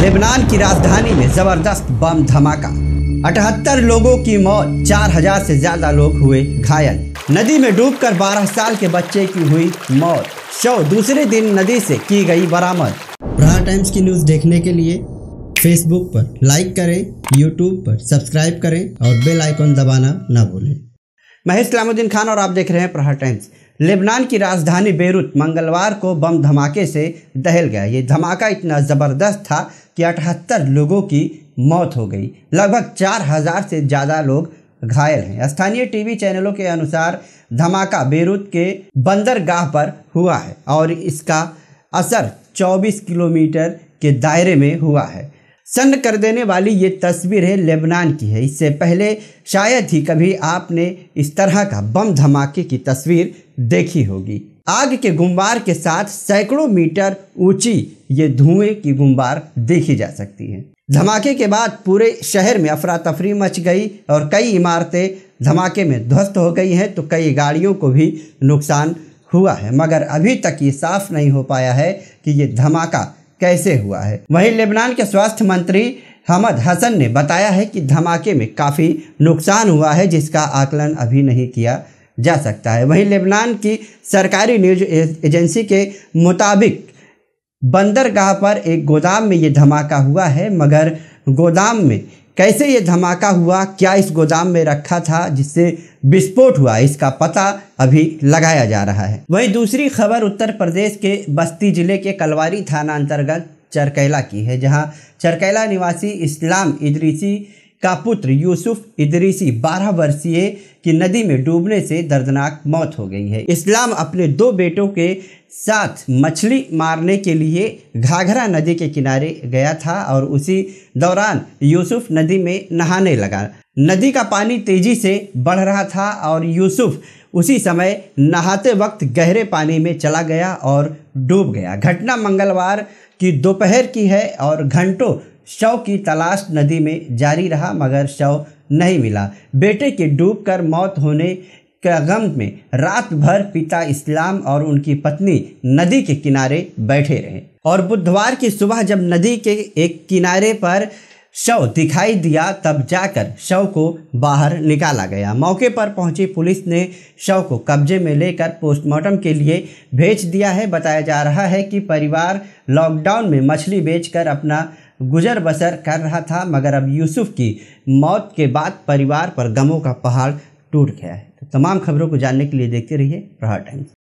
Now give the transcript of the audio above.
Lebanon की राजधानी में जबरदस्त बम धमाका अठहत्तर लोगों की मौत 4000 से ज्यादा लोग हुए घायल नदी में डूबकर 12 साल के बच्चे की हुई मौत शव दूसरे दिन नदी से की गई बरामद राह टाइम्स की न्यूज देखने के लिए फेसबुक पर लाइक करें यूट्यूब पर सब्सक्राइब करें और बेल आइकॉन दबाना न भूलें मैं इस्लामुद्दीन खान और आप देख रहे हैं प्रहार टाइम्स लेबनान की राजधानी बेरूत मंगलवार को बम धमाके से दहल गया ये धमाका इतना ज़बरदस्त था कि अठहत्तर लोगों की मौत हो गई लगभग चार हज़ार से ज़्यादा लोग घायल हैं स्थानीय टीवी चैनलों के अनुसार धमाका बेरूत के बंदरगाह पर हुआ है और इसका असर 24 किलोमीटर के दायरे में हुआ है सन्न कर देने वाली ये तस्वीर है लेबनान की है इससे पहले शायद ही कभी आपने इस तरह का बम धमाके की तस्वीर देखी होगी आग के गुम्बार के साथ सैकड़ों मीटर ऊंची ये धुएं की गुम्बार देखी जा सकती है धमाके के बाद पूरे शहर में अफरा तफरी मच गई और कई इमारतें धमाके में ध्वस्त हो गई हैं तो कई गाड़ियों को भी नुकसान हुआ है मगर अभी तक ये साफ नहीं हो पाया है कि ये धमाका कैसे हुआ है वहीं लेबनान के स्वास्थ्य मंत्री हमद हसन ने बताया है कि धमाके में काफ़ी नुकसान हुआ है जिसका आकलन अभी नहीं किया जा सकता है वहीं लेबनान की सरकारी न्यूज एजेंसी के मुताबिक बंदरगाह पर एक गोदाम में ये धमाका हुआ है मगर गोदाम में कैसे ये धमाका हुआ क्या इस गोदाम में रखा था जिससे विस्फोट हुआ इसका पता अभी लगाया जा रहा है वहीं दूसरी खबर उत्तर प्रदेश के बस्ती जिले के कलवारी थाना अंतर्गत चरकैला की है जहां चरकैला निवासी इस्लाम इदरीसी का पुत्र यूसुफ इदरीसी बारह वर्षीय की नदी में डूबने से दर्दनाक मौत हो गई है इस्लाम अपने दो बेटों के साथ मछली मारने के लिए घाघरा नदी के किनारे गया था और उसी दौरान यूसुफ नदी में नहाने लगा नदी का पानी तेज़ी से बढ़ रहा था और यूसुफ उसी समय नहाते वक्त गहरे पानी में चला गया और डूब गया घटना मंगलवार की दोपहर की है और घंटों शव की तलाश नदी में जारी रहा मगर शव नहीं मिला बेटे की डूबकर मौत होने के गम में रात भर पिता इस्लाम और उनकी पत्नी नदी के किनारे बैठे रहे और बुधवार की सुबह जब नदी के एक किनारे पर शव दिखाई दिया तब जाकर शव को बाहर निकाला गया मौके पर पहुंची पुलिस ने शव को कब्जे में लेकर पोस्टमार्टम के लिए भेज दिया है बताया जा रहा है कि परिवार लॉकडाउन में मछली बेचकर अपना गुजर बसर कर रहा था मगर अब यूसुफ की मौत के बाद परिवार पर गमों का पहाड़ टूट गया है तो तमाम खबरों को जानने के लिए देखते रहिए प्रहार टाइम्स